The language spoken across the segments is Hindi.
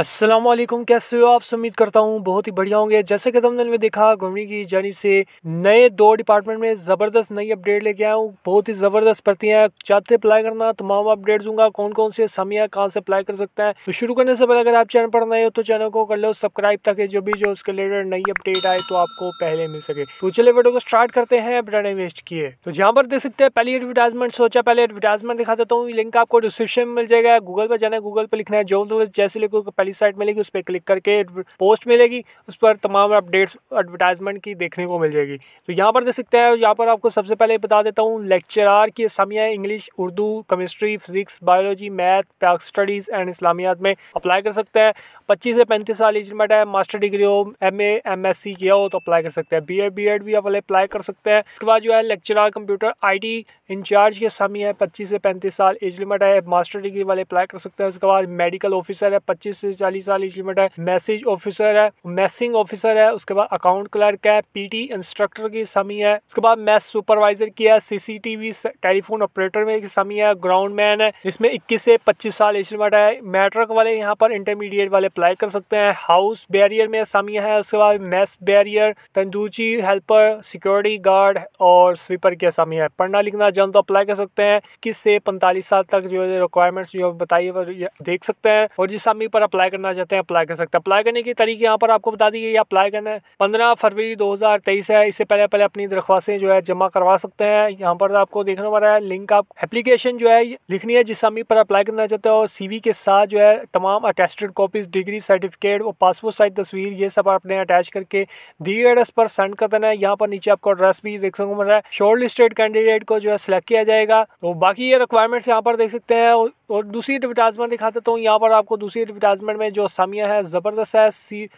अस्सलाम वालेकुम कैसे हो आप उम्मीद करता हूँ बहुत ही बढ़िया होंगे जैसे कि तुमने में देखा गवर्नमेंट की जानी से नए दो डिपार्टमेंट में ज़बरदस्त नई अपडेट लेके आया हूँ बहुत ही ज़बरदस्त भर्ती है चाहते अप्लाई करना तमाम अपडेट दूंगा कौन कौन से समय कहाँ से अप्लाई कर सकते हैं तो शुरू करने से पहले अगर आप चैनल पर नए हो तो चैनल को कर लो सब्सक्राइब ताकि जो भी जो उसके रिलेटेड नई अपडेट आए तो आपको पहले मिल सके तो चले वीडियो को स्टार्ट करते हैं बिना वेस्ट किए तो यहाँ पर देख सकते हैं पहली एडवर्टाइजमेंट सोचा पहले एडवर्टाइजमेंट दिखा देता हूँ लिंक आपको डिस्क्रिप्शन में मिल जाएगा गूगल पर जाना है गूगल पर लिखना है जो जैसे लिखो पहले हमारी साइट मिलेगी उस पर क्लिक करके पोस्ट मिलेगी उस पर तमाम अपडेट्स एडवर्टाइजमेंट की देखने को मिल जाएगी तो यहाँ पर देख सकते हैं यहाँ पर आपको सबसे पहले बता देता हूँ लेक्चरार की असामिया English Urdu chemistry physics biology math Pak studies and Islamiyat में अप्लाई कर सकते हैं पच्चीस से पैंतीस साल एज लिमिट है मास्टर डिग्री हो एम एम एस सी किया हो तो अप्लाई कर सकते हैं बी एड बी एड भी आप अप्लाई कर सकते हैं उसके बाद जो है लेक्चरार कंप्यूटर आईटी इंचार्ज के सामी है पच्चीस से पैंतीस साल एज लिमिट है मास्टर डिग्री वाले अप्लाई कर सकते हैं उसके बाद मेडिकल ऑफिसर है पच्चीस से चालीस साल एज लिमिट है मैसेज ऑफिसर है मैसिंग ऑफिसर है उसके बाद अकाउंट क्लर्क है पीटी इंस्ट्रक्टर की समी है उसके बाद मैस सुपरवाइजर की है सीसीटीवी टेलीफोन ऑपरेटर में समी है ग्राउंड मैन है इसमें इक्कीस से पच्चीस साल एज लिमिट है मैट्रिक वाले यहाँ पर इंटरमीडिएट वाले अप्लाई कर सकते हैं हाउस बैरियर में समी है उसके बाद मैस बैरियर तंदूची हेल्पर सिक्योरिटी गार्ड और स्वीपर की आसामी है पढ़ना लिखना जन तो अप्लाई कर सकते हैं किस से पैंतालीस साल तक जो रिक्वायरमेंट्स जो बताइए देख सकते हैं और जिस आमी पर अप्लाई अप्लाई करना चाहते हैं अप्लाई कर सकते हैं अप्लाई करने के तरीके यहाँ पर आपको बता दी गई अप्लाई करना है पंद्रह फरवरी तेईस है इससे पहले पहले अपनी दरख्वास्तें जो है जमा करवा सकते हैं यहाँ पर आपको देखने वाला है लिंक आप एप्लीकेशन जो है लिखनी है जिस समय पर अप्लाई करना चाहते हैं और सी के साथ जो है तमाम अटेस्टेड कॉपीज डिग्री सर्टिफिकेट और पासपोर्ट साइज तस्वीर ये सब आपने अटैच करके दी एड्रेस पर सेंड कर देना है यहाँ पर नीचे आपको एड्रेस भी देख मिल रहा है शॉर्ट लिस्टेड कैंडिडेट को जो है सिलेक्ट किया जाएगा तो बाकी ये रिक्वायरमेंट्स यहाँ पर देख सकते हैं और दूसरी एडवर्टाइजमेंट दिखा देता हूँ यहाँ पर आपको दूसरी एडवर्टाइजमेंट डिपार्टमेंट में जो असामिया है ज़बरदस्त है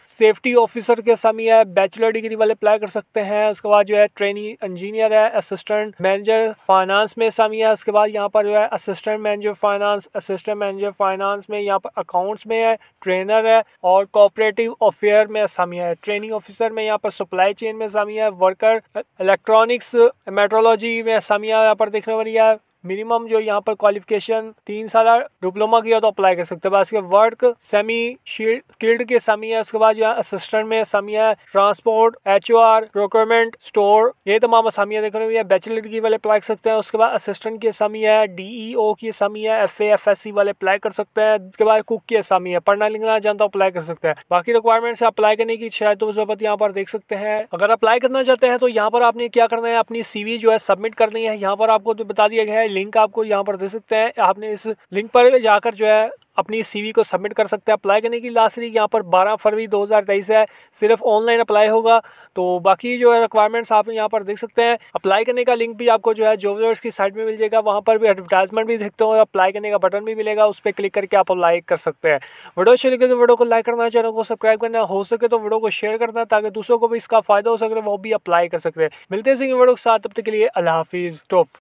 सेफ्टी ऑफिसर के असामिया है बैचलर डिग्री वाले अप्लाई कर सकते हैं उसके बाद जो है ट्रेनी इंजीनियर है असिस्टेंट मैनेजर फाइनेंस में असामिया है उसके बाद यहाँ पर जो है assistant manager finance assistant manager finance में यहाँ पर अकाउंट्स में है ट्रेनर है और कोऑपरेटिव अफेयर में असामिया है ट्रेनिंग ऑफिसर में यहाँ पर सप्लाई चेन में असामिया है वर्कर इलेक्ट्रॉनिक्स मेट्रोलॉजी में असामिया यहाँ पर देखने वाली है मिनिमम जो यहाँ पर क्वालिफिकेशन तीन साल डिप्लोमा किया तो अप्लाई कर सकते हो वर्क सेमी स्किल्ड के समी है उसके बाद जो है असिस्टेंट में समी है transport H O R procurement store ये तमाम असामियाँ देख रहे बैचलर डिग्री वाले अप्लाई कर सकते हैं उसके बाद असिस्टेंट की असामी है डीईओ e की असामी है एफ एफ एस सी वाले अप्लाई कर सकते हैं उसके बाद कुक की असामी है पढ़ना लिखना जानता तो अप्लाई कर सकते हैं बाकी रिक्वायरमेंट से अप्लाई करने की शायद तो जरूरत यहाँ पर देख सकते हैं अगर अप्लाई करना चाहते हैं तो यहाँ पर आपने क्या करना है अपनी सीवी जो है सबमिट करनी है यहाँ पर आपको तो बता दिया गया है लिंक आपको यहाँ पर दे सकते हैं आपने इस लिंक पर जाकर जो है अपनी सीवी को सबमिट कर सकते हैं अप्लाई करने की लास्ट तारीख यहाँ पर 12 फरवरी 2023 है सिर्फ ऑनलाइन अप्लाई होगा तो बाकी जो है रिक्वायरमेंट्स आप यहाँ पर देख सकते हैं अप्लाई करने का लिंक भी आपको जो है जॉब की साइट में मिल जाएगा वहाँ पर भी एडवर्टाइजमेंट भी देखते हो अप्लाई करने का बटन भी मिलेगा उस पर क्लिक करके आप अप्लाई कर सकते हैं वीडियो अच्छी लगे तो वीडियो को लाइक करना चैनल को सब्सक्राइब करना हो सके तो वीडियो को शेयर करना ताकि दूसरों को भी इसका फायदा हो सके वो भी अप्लाई कर सकते हैं मिलते हैं वीडियो के साथ तब तक के लिए अल्लाह हाफिज़ टॉप तो